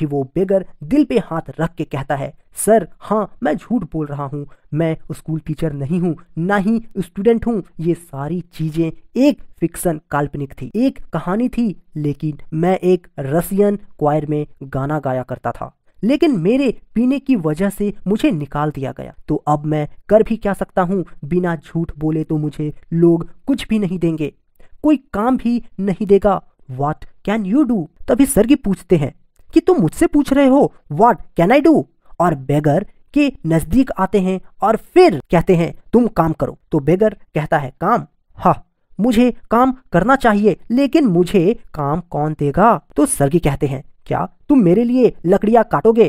फिर वो बेगर दिल पे हाथ रख के कहता है सर हाँ मैं झूठ बोल रहा हूँ मैं स्कूल टीचर नहीं हूँ ना ही स्टूडेंट हूँ ये सारी चीज़ें एक फिक्सन काल्पनिक थी एक कहानी थी लेकिन मैं एक रसियन क्वायर में गाना गाया करता था लेकिन मेरे पीने की वजह से मुझे निकाल दिया गया तो अब मैं कर भी क्या सकता हूँ बिना झूठ बोले तो मुझे लोग कुछ भी नहीं देंगे कोई काम भी नहीं देगा वॉट कैन यू डू तभी सर की पूछते हैं कि तुम मुझसे पूछ रहे हो वॉट कैन आई डू और बेगर के नजदीक आते हैं और फिर कहते हैं तुम काम करो तो बेगर कहता है काम हा मुझे काम करना चाहिए लेकिन मुझे काम कौन देगा तो सर्गी कहते हैं क्या तुम मेरे लिए लकड़ियां काटोगे